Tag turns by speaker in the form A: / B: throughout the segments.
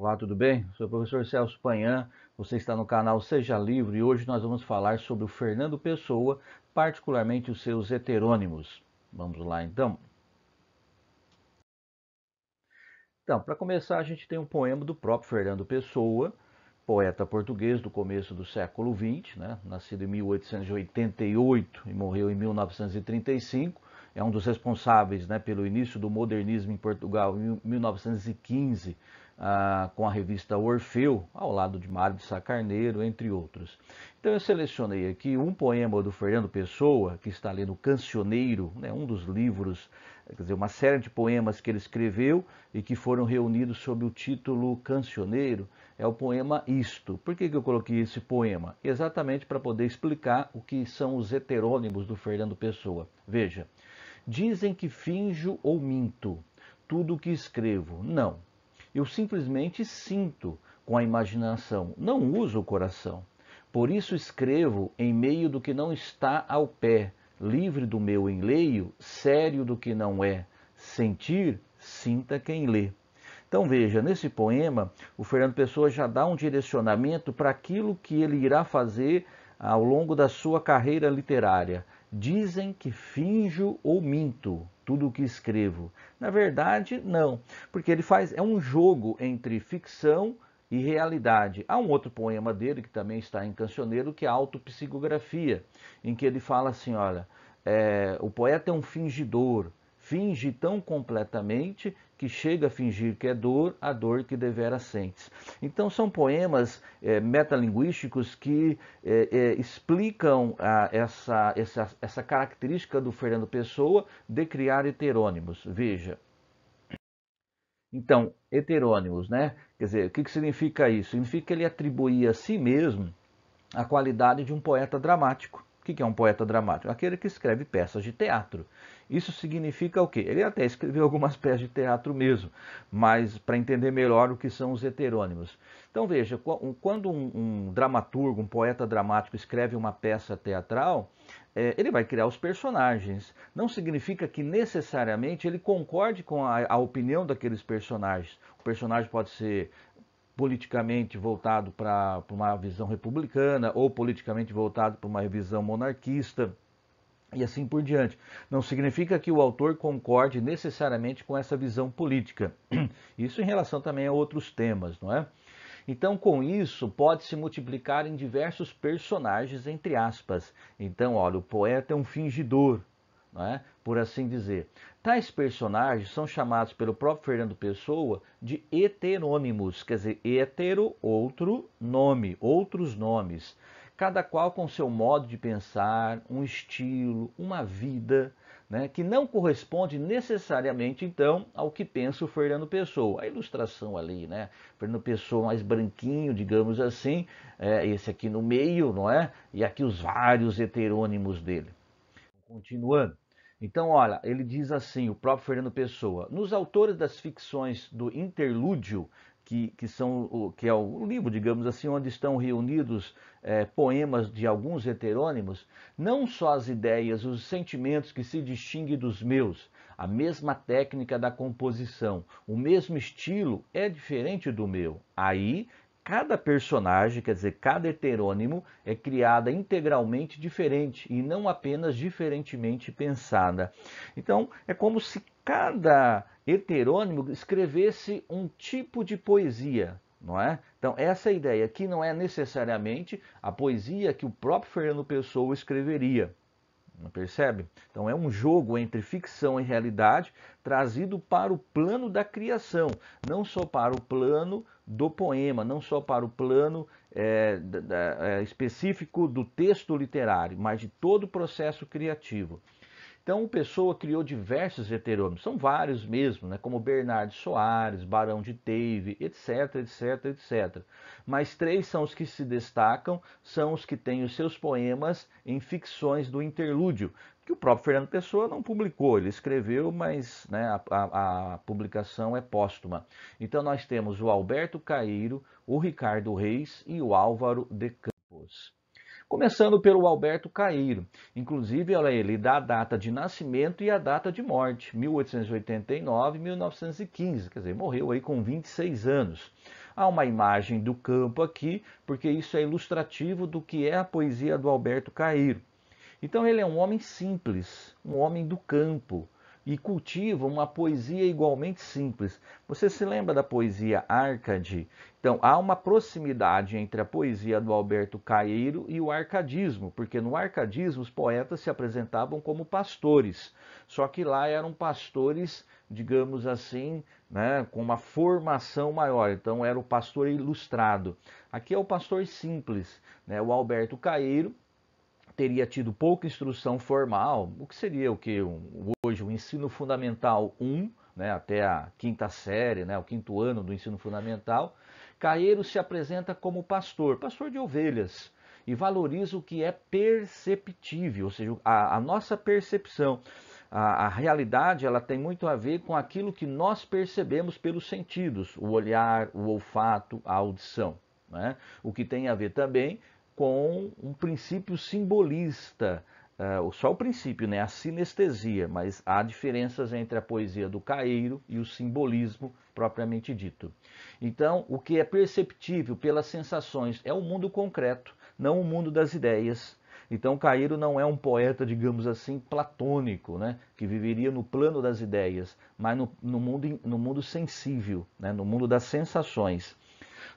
A: Olá, tudo bem? Sou o professor Celso Panhã. você está no canal Seja Livre e hoje nós vamos falar sobre o Fernando Pessoa, particularmente os seus heterônimos. Vamos lá então. Então, para começar, a gente tem um poema do próprio Fernando Pessoa, poeta português do começo do século XX, né? nascido em 1888 e morreu em 1935 é um dos responsáveis né, pelo início do modernismo em Portugal em 1915, ah, com a revista Orfeu, ao lado de Mário de Sá Carneiro, entre outros. Então eu selecionei aqui um poema do Fernando Pessoa, que está ali no Cancioneiro, né, um dos livros, quer dizer, uma série de poemas que ele escreveu e que foram reunidos sob o título Cancioneiro, é o poema Isto. Por que, que eu coloquei esse poema? Exatamente para poder explicar o que são os heterônimos do Fernando Pessoa. Veja, Dizem que finjo ou minto tudo o que escrevo. Não. Eu simplesmente sinto com a imaginação, não uso o coração. Por isso escrevo em meio do que não está ao pé, livre do meu enleio, sério do que não é. Sentir, sinta quem lê. Então veja, nesse poema, o Fernando Pessoa já dá um direcionamento para aquilo que ele irá fazer ao longo da sua carreira literária. Dizem que finjo ou minto tudo o que escrevo. Na verdade, não, porque ele faz é um jogo entre ficção e realidade. Há um outro poema dele que também está em Cancioneiro, que é a Autopsicografia, em que ele fala assim, olha, é, o poeta é um fingidor, finge tão completamente que chega a fingir que é dor, a dor que devera sentes. Então são poemas é, metalinguísticos que é, é, explicam a, essa, essa, essa característica do Fernando Pessoa de criar heterônimos. Veja. Então, heterônimos, né? Quer dizer, o que, que significa isso? Significa que ele atribuía a si mesmo a qualidade de um poeta dramático. O que, que é um poeta dramático? Aquele que escreve peças de teatro. Isso significa o quê? Ele até escreveu algumas peças de teatro mesmo, mas para entender melhor o que são os heterônimos. Então veja, quando um, um dramaturgo, um poeta dramático escreve uma peça teatral, é, ele vai criar os personagens. Não significa que necessariamente ele concorde com a, a opinião daqueles personagens. O personagem pode ser politicamente voltado para uma visão republicana ou politicamente voltado para uma visão monarquista e assim por diante. Não significa que o autor concorde necessariamente com essa visão política. Isso em relação também a outros temas, não é? Então, com isso, pode se multiplicar em diversos personagens, entre aspas. Então, olha, o poeta é um fingidor, não é? por assim dizer. Tais personagens são chamados pelo próprio Fernando Pessoa de heterônimos, quer dizer, hetero, outro nome, outros nomes cada qual com seu modo de pensar, um estilo, uma vida, né, que não corresponde necessariamente então ao que pensa o Fernando Pessoa. A ilustração ali, né? Fernando Pessoa mais branquinho, digamos assim, é esse aqui no meio, não é? E aqui os vários heterônimos dele. Continuando. Então, olha, ele diz assim, o próprio Fernando Pessoa, nos autores das ficções do interlúdio, que, que, são, o, que é o livro, digamos assim, onde estão reunidos é, poemas de alguns heterônimos, não só as ideias, os sentimentos que se distinguem dos meus, a mesma técnica da composição, o mesmo estilo é diferente do meu. Aí cada personagem, quer dizer, cada heterônimo é criada integralmente diferente e não apenas diferentemente pensada. Então, é como se cada heterônimo escrevesse um tipo de poesia, não é? Então, essa é ideia aqui não é necessariamente a poesia que o próprio Fernando Pessoa escreveria. Não percebe? Então é um jogo entre ficção e realidade trazido para o plano da criação, não só para o plano do poema, não só para o plano é, da, é, específico do texto literário, mas de todo o processo criativo. Então, o Pessoa criou diversos heterônimos, são vários mesmo, né? como Bernardo Soares, Barão de Teve, etc, etc, etc. Mas três são os que se destacam, são os que têm os seus poemas em ficções do interlúdio, que o próprio Fernando Pessoa não publicou, ele escreveu, mas né, a, a, a, publicação é póstuma. Então, nós temos o Alberto Caíro, o Ricardo Reis e o Álvaro de Campos começando pelo Alberto Cairo. Inclusive, olha, ele dá a data de nascimento e a data de morte, 1889-1915, quer dizer, morreu aí com 26 anos. Há uma imagem do campo aqui, porque isso é ilustrativo do que é a poesia do Alberto Cairo. Então, ele é um homem simples, um homem do campo, e cultiva uma poesia igualmente simples. Você se lembra da poesia Arcade? Então, há uma proximidade entre a poesia do Alberto Caeiro e o arcadismo, porque no arcadismo os poetas se apresentavam como pastores, só que lá eram pastores, digamos assim, né, com uma formação maior. Então, era o pastor ilustrado. Aqui é o pastor simples, né, o Alberto Caeiro teria tido pouca instrução formal, o que seria o que hoje o ensino fundamental 1, né, até a quinta série, né, o quinto ano do ensino fundamental, Caeiro se apresenta como pastor, pastor de ovelhas, e valoriza o que é perceptível, ou seja, a, a nossa percepção. A, a, realidade ela tem muito a ver com aquilo que nós percebemos pelos sentidos, o olhar, o olfato, a audição. Né? O que tem a ver também com um princípio simbolista, uh, só o princípio, né, a sinestesia, mas há diferenças entre a poesia do Caeiro e o simbolismo propriamente dito. Então, o que é perceptível pelas sensações é o mundo concreto, não o mundo das ideias. Então, Cairo não é um poeta, digamos assim, platônico, né? que viveria no plano das ideias, mas no, no mundo, no mundo sensível, né? no mundo das sensações.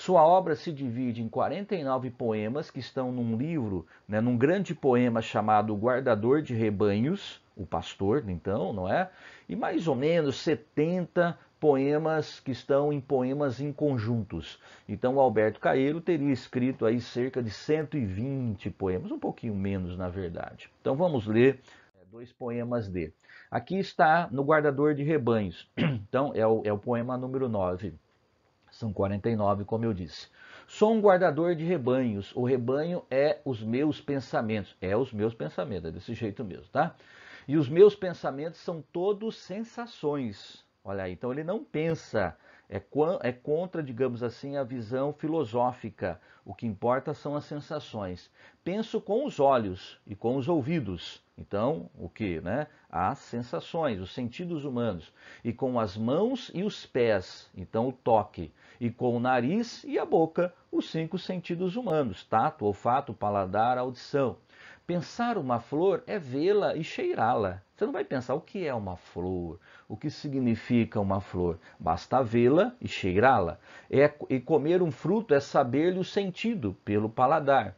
A: Sua obra se divide em 49 poemas que estão num livro, né, num grande poema chamado Guardador de Rebanhos, o pastor, então, não é? E mais ou menos 70 poemas que estão em poemas em conjuntos. Então, Alberto Caeiro teria escrito aí cerca de 120 poemas, um pouquinho menos, na verdade. Então, vamos ler é, dois poemas dele. Aqui está no Guardador de Rebanhos. Então, é o, é o poema número 9. São 49, como eu disse. Sou um guardador de rebanhos. O rebanho é os meus pensamentos. É os meus pensamentos, é desse jeito mesmo, tá? E os meus pensamentos são todos sensações. Olha aí, então ele não pensa. É, é contra, digamos assim, a visão filosófica. O que importa são as sensações. Penso com os olhos e com os ouvidos então, o que? Né? As sensações, os sentidos humanos. E com as mãos e os pés, então o toque. E com o nariz e a boca, os cinco sentidos humanos: tato, olfato, paladar, audição. Pensar uma flor é vê-la e cheirá-la. Você não vai pensar o que é uma flor, o que significa uma flor. Basta vê-la e cheirá-la. É, e comer um fruto é saber-lhe o sentido pelo paladar.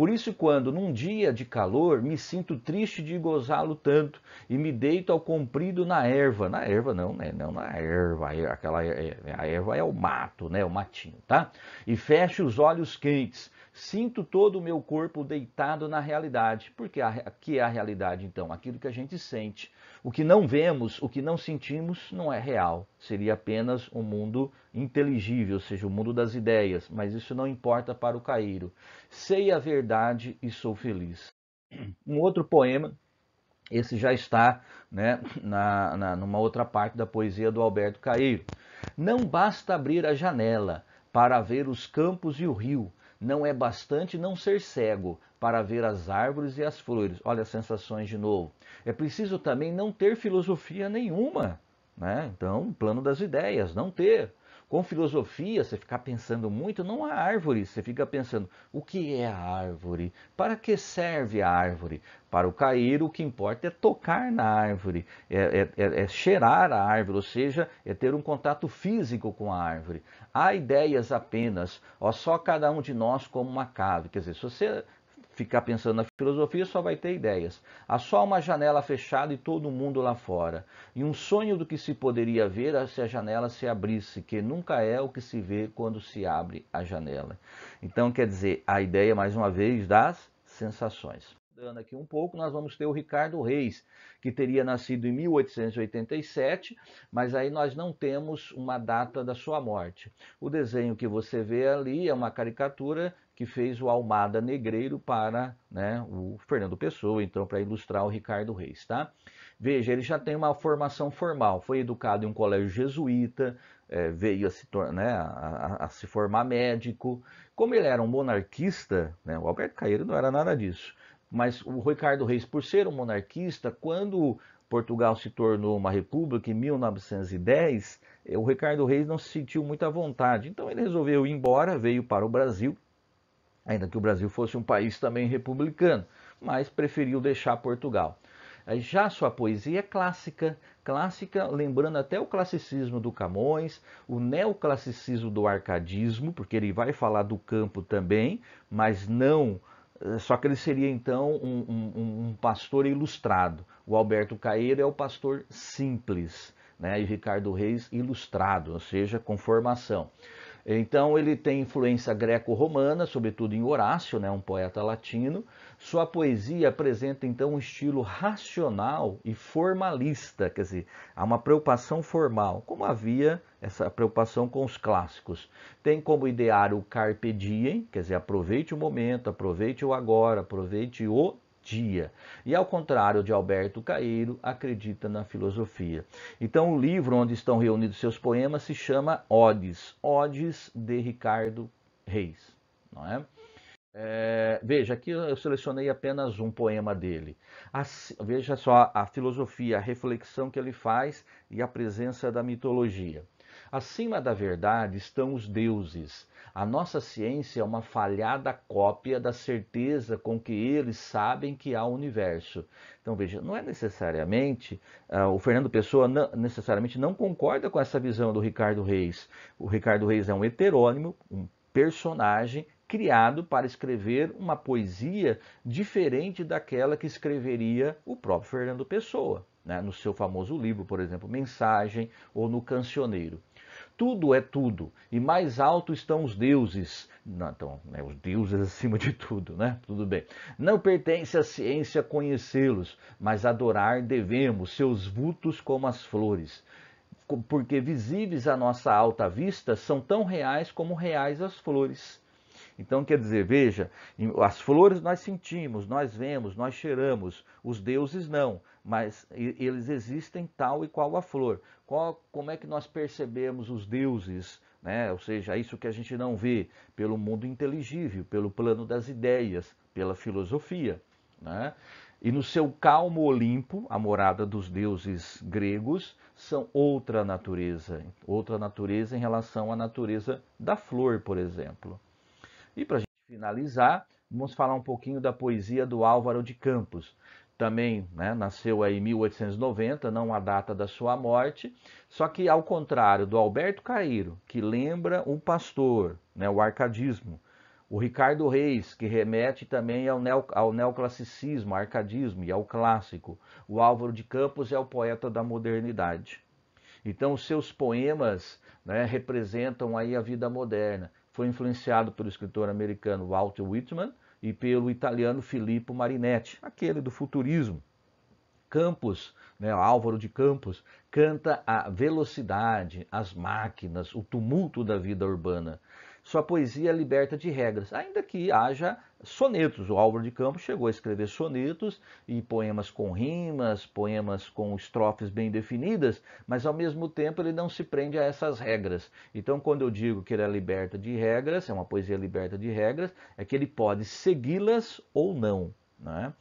A: Por isso, quando num dia de calor me sinto triste de gozá-lo tanto e me deito ao comprido na erva. Na erva não, né? Não na erva. Aquela, é, é, a erva é o mato, né? O matinho, tá? E fecho os olhos quentes. Sinto todo o meu corpo deitado na realidade. Porque a, que é a realidade, então? Aquilo que a gente sente. O que não vemos, o que não sentimos, não é real. Seria apenas um mundo inteligível, ou seja, o um mundo das ideias, mas isso não importa para o Cairo. Sei a verdade e sou feliz. Um outro poema, esse já está né, na, na, numa outra parte da poesia do Alberto Cairo. Não basta abrir a janela para ver os campos e o rio. Não é bastante não ser cego, para ver as árvores e as flores. Olha as sensações de novo. É preciso também não ter filosofia nenhuma. Né? Então, plano das ideias, não ter. Com filosofia, você ficar pensando muito, não há árvore. Você fica pensando, o que é a árvore? Para que serve a árvore? Para o cair, o que importa é tocar na árvore, é, é, é, é cheirar a árvore, ou seja, é ter um contato físico com a árvore. Há ideias apenas, ó, só cada um de nós como uma cave. Quer dizer, se você ficar pensando na filosofia, só vai ter ideias. Há só uma janela fechada e todo mundo lá fora. E um sonho do que se poderia ver se a janela se abrisse, que nunca é o que se vê quando se abre a janela. Então, quer dizer, a ideia, mais uma vez, das sensações mudando aqui um pouco, nós vamos ter o Ricardo Reis, que teria nascido em 1887, mas aí nós não temos uma data da sua morte. O desenho que você vê ali é uma caricatura que fez o Almada Negreiro para né, o Fernando Pessoa, então para ilustrar o Ricardo Reis, tá? Veja, ele já tem uma formação formal, foi educado em um colégio jesuíta, é, veio a se, né, a, a, a se, formar médico. Como ele era um monarquista, né, o Alberto Caeiro não era nada disso, mas o Ricardo Reis, por ser um monarquista, quando Portugal se tornou uma república em 1910, eh, o Ricardo Reis não se sentiu muito à vontade. Então ele resolveu ir embora, veio para o Brasil, ainda que o Brasil fosse um país também republicano, mas preferiu deixar Portugal. Já sua poesia é clássica, clássica lembrando até o classicismo do Camões, o neoclassicismo do arcadismo, porque ele vai falar do campo também, mas não eh, só que ele seria então um, um, um pastor ilustrado. O Alberto Caeiro é o pastor simples, né? e Ricardo Reis ilustrado, ou seja, com formação. Então ele tem influência greco-romana, sobretudo em Horácio, né, um poeta latino. Sua poesia apresenta então um estilo racional e formalista, quer dizer, há uma preocupação formal, como havia essa preocupação com os clássicos. Tem como idear o carpe diem, quer dizer, aproveite o momento, aproveite o agora, aproveite o dia. E ao contrário de Alberto Caeiro, acredita na filosofia. Então, o livro onde estão reunidos seus poemas se chama Odes, Odes de Ricardo Reis. Não é? É, veja, aqui eu selecionei apenas um poema dele. veja só a filosofia, a reflexão que ele faz e a presença da mitologia. Acima da verdade estão os deuses, a nossa ciência é uma falhada cópia da certeza com que eles sabem que há o universo. Então veja, não é necessariamente uh, o Fernando Pessoa não, necessariamente não concorda com essa visão do Ricardo Reis. O Ricardo Reis é um heterônimo, um personagem criado para escrever uma poesia diferente daquela que escreveria o próprio Fernando Pessoa, né? no seu famoso livro, por exemplo, Mensagem ou no Cancioneiro tudo é tudo, e mais alto estão os deuses. Não, então, né, os deuses acima de tudo, né? Tudo bem. Não pertence à ciência conhecê-los, mas adorar devemos seus vultos como as flores. Porque visíveis à nossa alta vista, são tão reais como reais as flores. Então, quer dizer, veja, as flores nós sentimos, nós vemos, nós cheiramos, os deuses não mas eles existem tal e qual a flor. Qual, como é que nós percebemos os deuses? Né? Ou seja, isso que a gente não vê pelo mundo inteligível, pelo plano das ideias, pela filosofia. Né? E no seu calmo Olimpo, a morada dos deuses gregos, são outra natureza, outra natureza em relação à natureza da flor, por exemplo. E para a gente finalizar, vamos falar um pouquinho da poesia do Álvaro de Campos também né, nasceu aí em 1890, não a data da sua morte, só que ao contrário do Alberto Cairo, que lembra um pastor, né, o arcadismo, o Ricardo Reis, que remete também ao, neo, ao neoclassicismo, ao arcadismo e ao clássico, o Álvaro de Campos é o poeta da modernidade. Então, os seus poemas né, representam aí a vida moderna. Foi influenciado pelo escritor americano Walt Whitman, e pelo italiano Filippo Marinetti, aquele do futurismo. Campos, né, Álvaro de Campos, canta a velocidade, as máquinas, o tumulto da vida urbana. Sua poesia liberta de regras, ainda que haja sonetos. O Álvaro de Campos chegou a escrever sonetos e poemas com rimas, poemas com estrofes bem definidas, mas ao mesmo tempo ele não se prende a essas regras. Então, quando eu digo que ele é liberta de regras, é uma poesia liberta de regras, é que ele pode segui-las ou não. Né?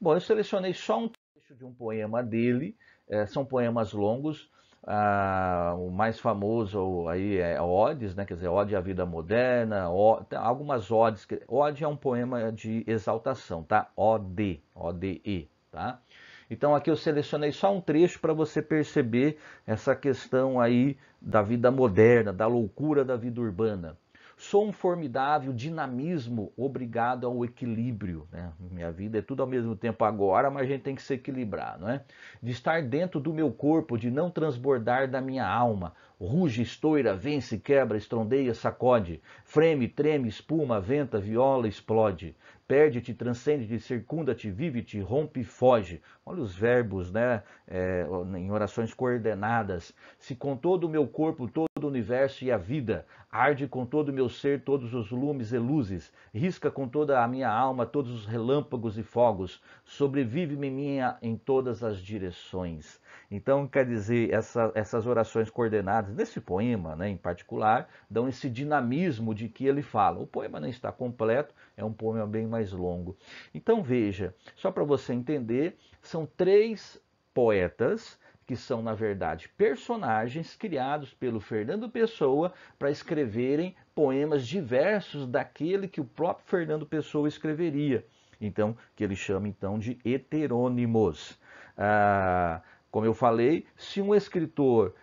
A: Bom, eu selecionei só um trecho de um poema dele, é, são poemas longos. Ah, o mais famoso aí é Odes, né? quer dizer, Ode à Vida Moderna, Ode, algumas Odes. Ode é um poema de exaltação, tá? Ode, Ode, tá? Então aqui eu selecionei só um trecho para você perceber essa questão aí da vida moderna, da loucura da vida urbana. Sou um formidável dinamismo obrigado ao equilíbrio. Né? Minha vida é tudo ao mesmo tempo agora, mas a gente tem que se equilibrar. Não é? De estar dentro do meu corpo, de não transbordar da minha alma. Ruge, estoura, vence, quebra, estrondeia, sacode. Freme, treme, espuma, venta, viola, explode. Perde-te, transcende-te, circunda-te, vive-te, rompe, foge. Olha os verbos, né? É, em orações coordenadas. Se com todo o meu corpo, todo o universo e a vida, arde com todo o meu ser todos os lumes e luzes, risca com toda a minha alma todos os relâmpagos e fogos, sobrevive-me minha em todas as direções. Então, quer dizer, essa, essas orações coordenadas, nesse poema né, em particular, dão esse dinamismo de que ele fala. O poema não está completo, é um poema bem mais longo. Então, veja, só para você entender, são três poetas que são, na verdade, personagens criados pelo Fernando Pessoa para escreverem poemas diversos daquele que o próprio Fernando Pessoa escreveria. Então, que ele chama então de heterônimos. Ah, como eu falei, se um escritor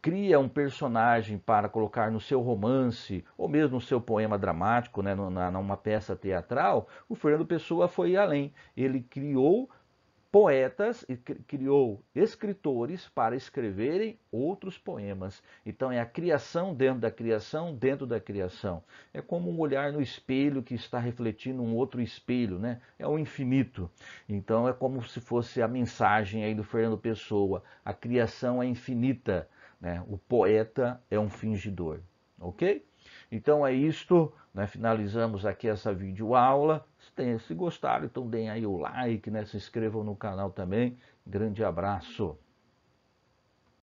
A: cria um personagem para colocar no seu romance ou mesmo no seu poema dramático, né, numa, numa peça teatral, o Fernando Pessoa foi além. Ele criou poetas e criou escritores para escreverem outros poemas. Então é a criação dentro da criação, dentro da criação. É como um olhar no espelho que está refletindo um outro espelho, né? É o infinito. Então é como se fosse a mensagem aí do Fernando Pessoa, a criação é infinita, né? O poeta é um fingidor, OK? Então é isto, né? finalizamos aqui essa videoaula. Se gostaram, então deem aí o like, né? se inscrevam no canal também. Grande abraço!